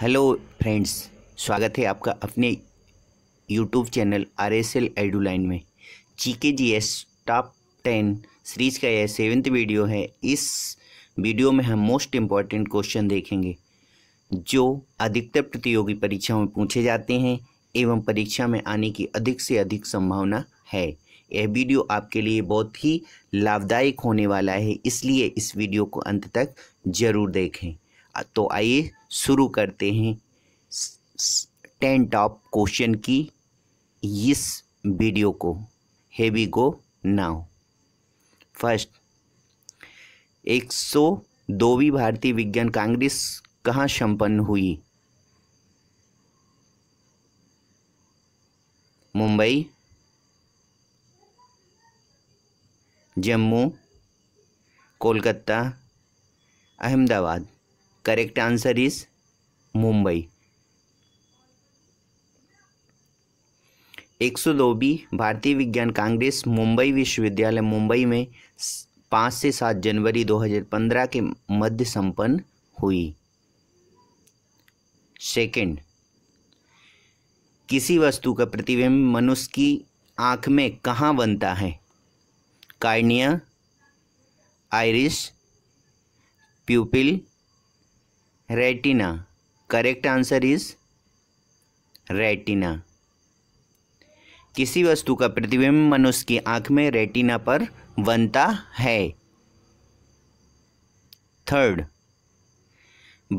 hello friends स्वागत है आपका अपने YouTube channel R S L Eduline में G K G S top ten series का यह सेवन्थ वीडियो है इस वीडियो में हम मोस्ट इम्पॉर्टेंट क्वेश्चन देखेंगे जो अधिकतर प्रतियोगी परीक्षाओं में पूछे जाते हैं एवं परीक्षा में आने की अधिक से अधिक संभावना है यह वीडियो आपके लिए बहुत ही लाभदायक होने वाला है इसलिए इस वीडियो को अंत तक जरूर देखें तो आइए शुरू करते हैं टेन टॉप क्वेश्चन की इस वीडियो को हैवी गो नाउ फर्स्ट एक सौ दोवीं भारतीय विज्ञान कांग्रेस कहाँ संपन्न हुई Mumbai Jammu Kolkata Ahmedabad correct answer is Mumbai एक सौ दो बी भारतीय विज्ञान कांग्रेस मुंबई विश्वविद्यालय मुंबई में पाँच से सात जनवरी 2015 के मध्य संपन्न हुई सेकंड किसी वस्तु का प्रतिबिंब मनुष्य की आंख में कहाँ बनता है cornea iris pupil retina correct answer is retina किसी वस्तु का प्रतिबिंब मनुष्य की आंख में रेटिना पर बनता है थर्ड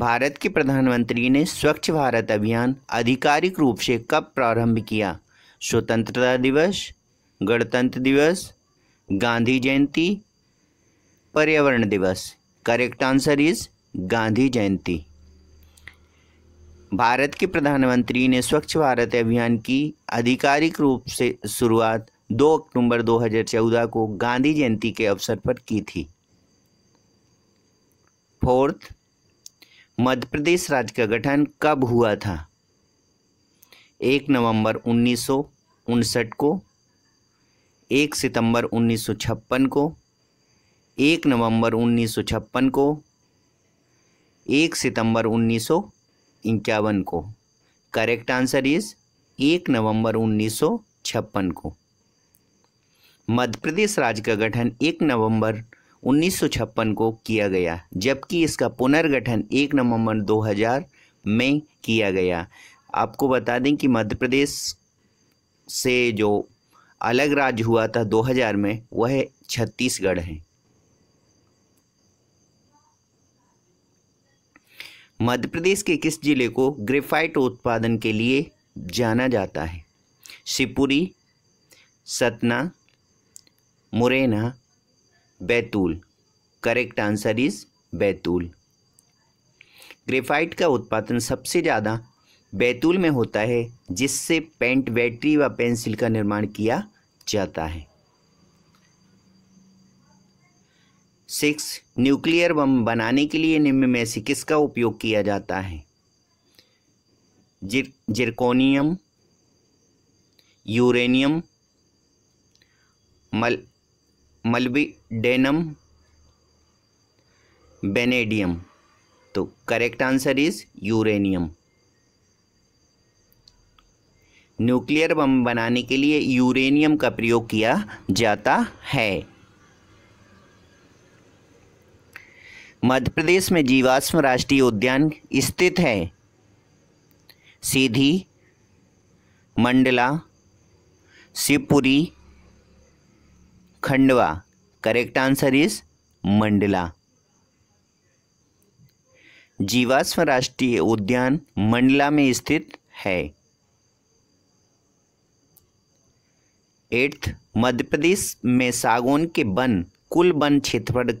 भारत के प्रधानमंत्री ने स्वच्छ भारत अभियान आधिकारिक रूप से कब प्रारंभ किया स्वतंत्रता दिवस गणतंत्र दिवस गांधी जयंती पर्यावरण दिवस correct answer is Gandhi Jayanti Bharat के प्रधानमंत्री ने स्वच्छ भारत अभियान की आधिकारिक रूप से शुरुआत 2 अक्टूबर 2014 को गांधी जयंती के अवसर पर की थी फोर्थ मध्य प्रदेश राज्य का गठन कब हुआ था एक नवंबर उन्नीस को एक सितंबर उन्नीस को एक नवंबर उन्नीस को एक सितंबर उन्नीस सौ इक्यावन को करेक्ट आंसर इज एक नवंबर उन्नीस सौ छप्पन को मध्य प्रदेश राज्य का गठन एक नवंबर छप्पन को किया गया जबकि इसका पुनर्गठन एक नवंबर हज़ार में किया गया आपको बता दें कि मध्य प्रदेश से जो अलग राज्य हुआ था 2000 में वह छत्तीसगढ़ है मध्य प्रदेश के किस जिले को ग्रेफाइट उत्पादन के लिए जाना जाता है Shivpuri Satna Morena Betul correct answer is Betul graphite का उत्पादन सबसे ज़्यादा बैतूल में होता है जिससे पेंट बैटरी व पेंसिल का निर्माण किया जाता है सिक्स न्यूक्लियर बम बनाने के लिए निम्न में से किसका उपयोग किया जाता है जिर जिरकोनियम यूरेनियम मल मल्बीडेनम बेनेडियम तो correct answer is uranium nuclear bomb बनाने के लिए यूरेनियम का प्रयोग किया जाता है मध्य प्रदेश में जीवाश्म राष्ट्रीय उद्यान स्थित है Sidhi Mandla Shivpuri Khandwa correct answer is Mandla जीवाश्म राष्ट्रीय उद्यान मंडला में स्थित है एट्थ मध्य प्रदेश में सागौन के वन कुल वन क्षेत्रफल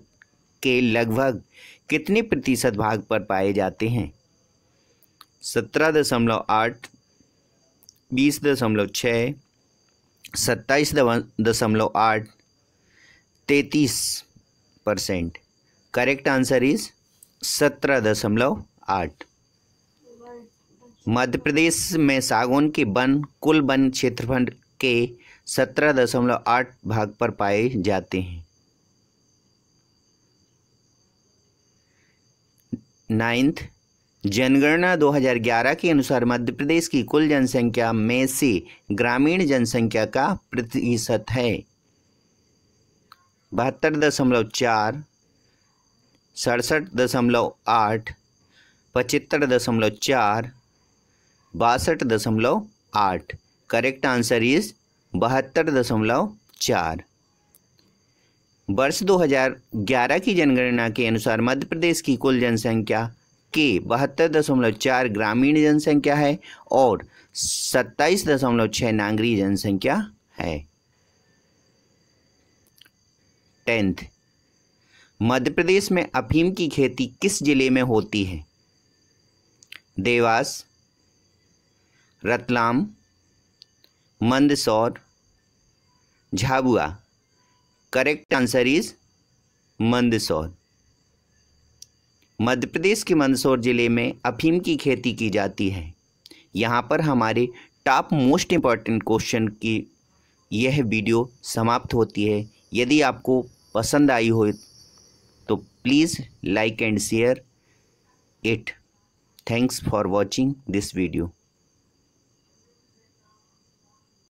के लगभग कितने प्रतिशत भाग पर पाए जाते हैं सत्रह दशमलव आठ बीस दशमलव छः सत्ताईस दशमलव आठ तैतीस परसेंट करेक्ट आंसर इज सत्रह दशमलव आठ मध्य प्रदेश में सागौन के वन कुल वन क्षेत्रफल के सत्रह दशमलव आठ भाग पर पाए जाते हैं नाइन्थ जनगणना 2011 के अनुसार मध्य प्रदेश की कुल जनसंख्या में से ग्रामीण जनसंख्या का प्रतिशत है बहत्तर दशमलव चार सड़सठ दशमलव आठ पचहत्तर दशमलव चार बासठ दशमलव आठ करेक्ट आंसर इज बहत्तर दशमलव चार वर्ष 2011 की जनगणना के अनुसार मध्य प्रदेश की कुल जनसंख्या के बहत्तर दशमलव चार ग्रामीण जनसंख्या है और सत्ताईस दशमलव छः नागरी जनसंख्या है टेंथ मध्य प्रदेश में अफीम की खेती किस जिले में होती है Dewas Ratlam Mandsaur Jhabua correct answer is Mandsaur Madhya Pradesh के मंदसौर ज़िले में अफीम की खेती की जाती है यहाँ पर हमारे टॉप मोस्ट इम्पॉर्टेंट क्वेश्चन की यह वीडियो समाप्त होती है यदि आपको पसंद आई हो तो please like and share it thanks for watching this video